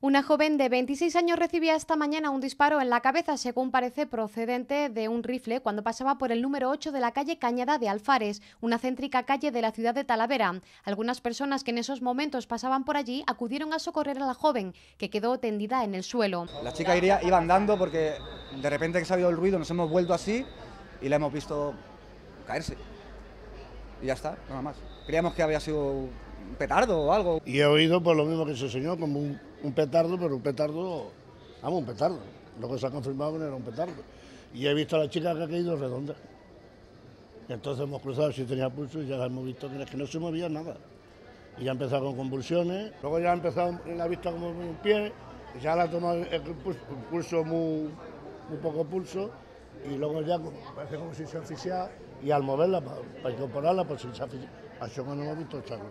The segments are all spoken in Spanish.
Una joven de 26 años recibía esta mañana un disparo en la cabeza, según parece procedente de un rifle, cuando pasaba por el número 8 de la calle Cañada de Alfares, una céntrica calle de la ciudad de Talavera. Algunas personas que en esos momentos pasaban por allí acudieron a socorrer a la joven, que quedó tendida en el suelo. La chica iría, iba andando porque de repente que se ha oído el ruido nos hemos vuelto así y la hemos visto caerse. Y ya está, nada más. Creíamos que había sido ...un petardo o algo. Y he oído por pues, lo mismo que se señor... como un, petardo, pero un petardo, vamos, un petardo. Lo que se ha confirmado que no era un petardo. Y he visto a la chica que ha caído redonda. Entonces hemos cruzado si tenía pulso y ya hemos visto que no se movía nada. Y ya ha empezado con convulsiones, luego ya ha empezado en la vista como un pie, ya la ha tomado el pulso, pulso muy, muy poco pulso, y luego ya parece como si se oficiara y al moverla, para incorporarla, pues si se asfixia, así que no me he visto ¿sabes?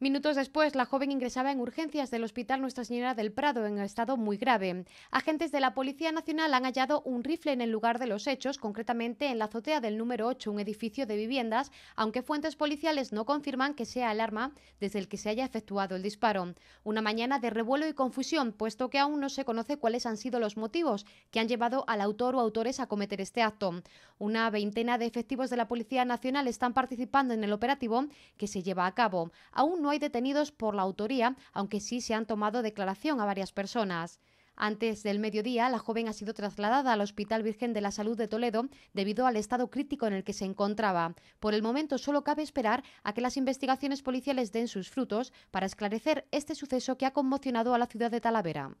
Minutos después, la joven ingresaba en urgencias del Hospital Nuestra Señora del Prado en estado muy grave. Agentes de la Policía Nacional han hallado un rifle en el lugar de los hechos, concretamente en la azotea del número 8, un edificio de viviendas, aunque fuentes policiales no confirman que sea el arma desde el que se haya efectuado el disparo. Una mañana de revuelo y confusión, puesto que aún no se conoce cuáles han sido los motivos que han llevado al autor o autores a cometer este acto. Una veintena de efectivos de la Policía Nacional están participando en el operativo que se lleva a cabo. Aún no detenidos por la autoría, aunque sí se han tomado declaración a varias personas. Antes del mediodía, la joven ha sido trasladada al Hospital Virgen de la Salud de Toledo debido al estado crítico en el que se encontraba. Por el momento, solo cabe esperar a que las investigaciones policiales den sus frutos para esclarecer este suceso que ha conmocionado a la ciudad de Talavera.